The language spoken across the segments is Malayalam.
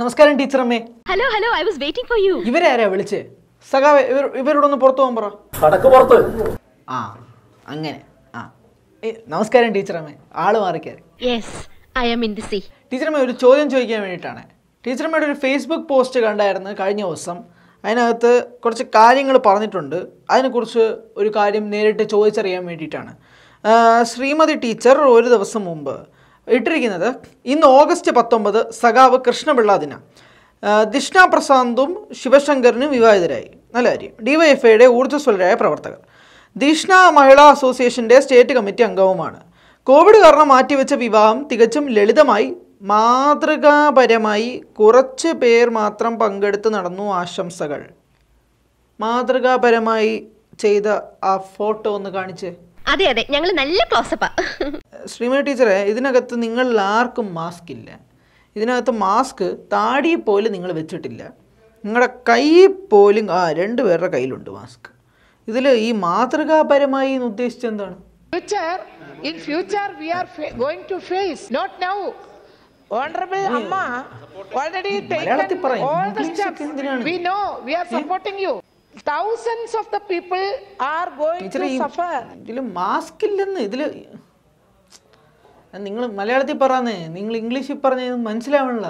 നമസ്കാരം ടീച്ചർ അമ്മേ hello hello I was waiting for you ഇവരെ ആരാ വിളിച്ചേ സഖാവ് ഇവർ ഒന്ന് പുറത്തു പോകാൻ പറ കടക്ക് ആ അങ്ങനെ ആ നമസ്കാരം ടീച്ചർ അമ്മേ ആള് മാറിക്കാറ് yes I am in the sea teacher അമ്മേ ഒരു ചോദ്യം ചോദിക്കാൻ വേണ്ടിയിട്ടാണ് ടീച്ചർ ഒരു ഫേസ്ബുക്ക് പോസ്റ്റ് കണ്ടായിരുന്നു കഴിഞ്ഞ ദിവസം അതിനകത്ത് കുറച്ച് കാര്യങ്ങൾ പറഞ്ഞിട്ടുണ്ട് അതിനെക്കുറിച്ച് ഒരു കാര്യം നേരിട്ട് ചോദിച്ചറിയാൻ വേണ്ടിയിട്ടാണ് ശ്രീമതി ടീച്ചർ ഒരു ദിവസം മുമ്പ് ഇട്ടിരിക്കുന്നത് ഇന്ന് ഓഗസ്റ്റ് പത്തൊമ്പത് സഖാവ് കൃഷ്ണപിള്ള ദിന ദിഷ്ണ പ്രശാന്തും ശിവശങ്കറിനും വിവാഹിതരായി നല്ല കാര്യം ഡിവൈഎഫ്ഐയുടെ ഊർജ്ജസ്വലരായ പ്രവർത്തകർ ദിഷ്ണ മഹിളാ അസോസിയേഷൻ്റെ സ്റ്റേറ്റ് കമ്മിറ്റി അംഗവുമാണ് കോവിഡ് കാരണം മാറ്റിവെച്ച വിവാഹം തികച്ചും ലളിതമായി മാതൃകാപരമായി കുറച്ച് പേർ മാത്രം പങ്കെടുത്ത് നടന്നു ആശംസകൾ മാതൃകാപരമായി ചെയ്ത ആ ഫോട്ടോ ഒന്ന് കാണിച്ച് അതെ അതെ ഞങ്ങൾ നല്ല ക്ലോസപ്പാ ശ്രീമതി ടീച്ചറെ ഇതിനകത്ത് നിങ്ങളിൽ ആർക്കും മാസ്ക് ഇല്ല ഇതിനകത്ത് മാസ്ക് താടി പോലും നിങ്ങൾ വെച്ചിട്ടില്ല നിങ്ങളുടെ കൈ പോലും ആ രണ്ട് പേരുടെ കയ്യിലുണ്ട് മാസ്ക് ഇതിൽ ഈ മാതൃകാപരമായി ഉദ്ദേശിച്ചത് എന്താണ് future in future we are going to face not now honourable അമ്മ already all the steps we know we are supporting you thousands of the people are going to suffer ഇതിൽ മാസ്ക് ഇല്ലെന്ന് ഇതിൽ നിങ്ങൾ മലയാളത്തിൽ പറഞ്ഞേ നിങ്ങൾ ഇംഗ്ലീഷിൽ പറഞ്ഞ മനസ്സിലാവണില്ല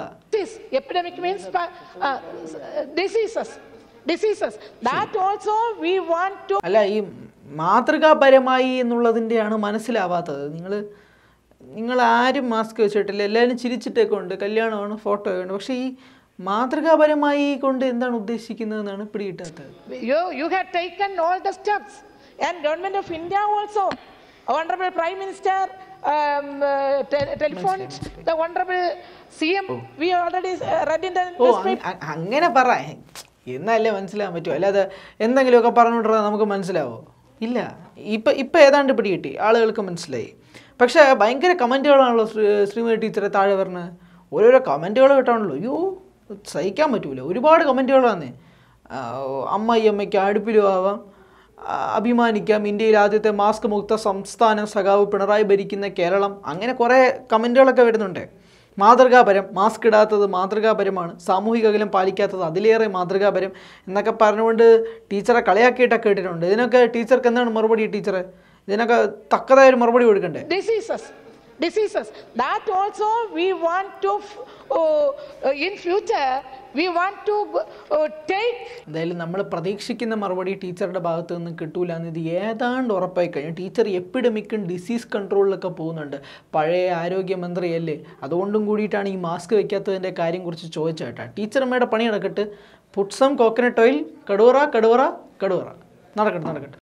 അല്ല ഈ മാതൃകാപരമായി എന്നുള്ളതിൻ്റെയാണ് മനസ്സിലാവാത്തത് നിങ്ങൾ നിങ്ങൾ ആരും മാസ്ക് വെച്ചിട്ടില്ല എല്ലാവരും ചിരിച്ചിട്ടൊക്കെ ഉണ്ട് കല്യാണമാണ് ഫോട്ടോ ഉണ്ട് പക്ഷേ ഈ മാതൃകാപരമായി കൊണ്ട് എന്താണ് ഉദ്ദേശിക്കുന്നതെന്നാണ് പിടികിട്ടാത്തത് you have taken all the steps and of India also honourable prime minister telephones the venerable C M we already read in അങ്ങനെ പറ എന്നല്ലേ മനസ്സിലാകാൻ പറ്റുമോ അല്ലാതെ എന്തെങ്കിലുമൊക്കെ പറഞ്ഞുകൊണ്ടിരുന്നാൽ നമുക്ക് മനസ്സിലാവോ ഇല്ല ഇപ്പം ഇപ്പം ഏതാണ്ട് പിടി കിട്ടി ആളുകൾക്ക് മനസ്സിലായി പക്ഷേ ഭയങ്കര കമൻറ്റുകളാണല്ലോ ശ്രീമതി ടീച്ചറെ താഴെ പറഞ്ഞ് ഓരോരോ കമൻറ്റുകൾ കിട്ടാണല്ലോ അയ്യോ സഹിക്കാൻ പറ്റൂല ഒരുപാട് കമൻറ്റുകളാണ് അമ്മായി അമ്മയ്ക്ക് അടുപ്പിലും ആവാം അഭിമാനിക്കാം ഇന്ത്യയിൽ ആദ്യത്തെ മാസ്ക് മുക്ത സംസ്ഥാനം സഖാവ് പിണറായി ഭരിക്കുന്ന കേരളം അങ്ങനെ കുറേ കമൻറ്റുകളൊക്കെ വരുന്നുണ്ട് മാതൃകാപരം മാസ്ക് ഇടാത്തത് മാതൃകാപരമാണ് സാമൂഹിക അകലം പാലിക്കാത്തത് അതിലേറെ മാതൃകാപരം എന്നൊക്കെ പറഞ്ഞുകൊണ്ട് ടീച്ചറെ കളിയാക്കിയിട്ടൊക്കെ കേട്ടിട്ടുണ്ട് ഇതിനൊക്കെ ടീച്ചർക്ക് എന്താണ് മറുപടി ടീച്ചറെ ഇതിനൊക്കെ തക്കതായ ഒരു മറുപടി കൊടുക്കണ്ടേ diseases. That also we want to, uh, uh, in future, we want to take എന്തായാലും നമ്മൾ പ്രതീക്ഷിക്കുന്ന മറുപടി ടീച്ചറുടെ ഭാഗത്തു നിന്ന് കിട്ടൂല എന്നത് ഏതാണ്ട് ഉറപ്പായി കഴിഞ്ഞു ടീച്ചർ എപ്പിഡമിക്കും ഡിസീസ് കൺട്രോളിലൊക്കെ പോകുന്നുണ്ട് പഴയ ആരോഗ്യമന്ത്രിയല്ലേ അതുകൊണ്ടും കൂടിയിട്ടാണ് ഈ മാസ്ക് വെക്കാത്തതിൻ്റെ കാര്യം കുറിച്ച് ചോദിച്ചത് കേട്ടോ ടീച്ചർമ്മയുടെ പണി നടക്കട്ടെ പുട്സം കോക്കനട്ട് ഓയിൽ കടുവറ കടുവറ കടുവറ നടക്കട്ടെ നടക്കട്ടെ